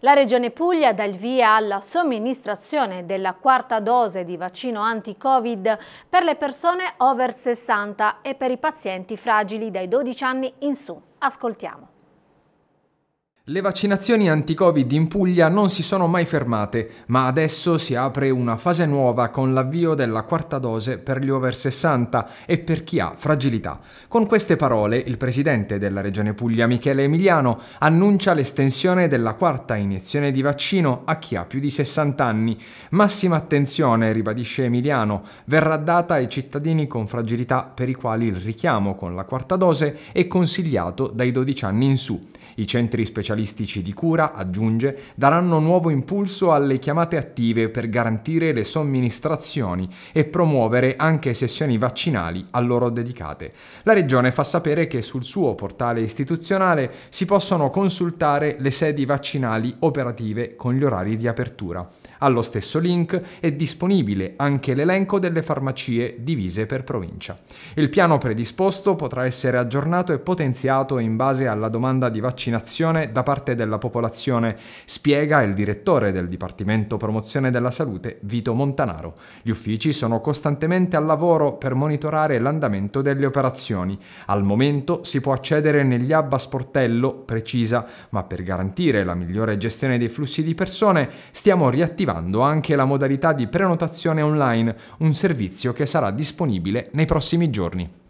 La Regione Puglia dà il via alla somministrazione della quarta dose di vaccino anti-Covid per le persone over 60 e per i pazienti fragili dai 12 anni in su. Ascoltiamo. Le vaccinazioni anti-Covid in Puglia non si sono mai fermate, ma adesso si apre una fase nuova con l'avvio della quarta dose per gli over 60 e per chi ha fragilità. Con queste parole il presidente della Regione Puglia Michele Emiliano annuncia l'estensione della quarta iniezione di vaccino a chi ha più di 60 anni. Massima attenzione, ribadisce Emiliano, verrà data ai cittadini con fragilità per i quali il richiamo con la quarta dose è consigliato dai 12 anni in su. I centri specializzati specialistici di cura, aggiunge, daranno nuovo impulso alle chiamate attive per garantire le somministrazioni e promuovere anche sessioni vaccinali a loro dedicate. La Regione fa sapere che sul suo portale istituzionale si possono consultare le sedi vaccinali operative con gli orari di apertura. Allo stesso link è disponibile anche l'elenco delle farmacie divise per provincia. Il piano predisposto potrà essere aggiornato e potenziato in base alla domanda di vaccinazione da parte della popolazione, spiega il direttore del Dipartimento Promozione della Salute Vito Montanaro. Gli uffici sono costantemente al lavoro per monitorare l'andamento delle operazioni. Al momento si può accedere negli hub a sportello, precisa, ma per garantire la migliore gestione dei flussi di persone stiamo riattivando anche la modalità di prenotazione online, un servizio che sarà disponibile nei prossimi giorni.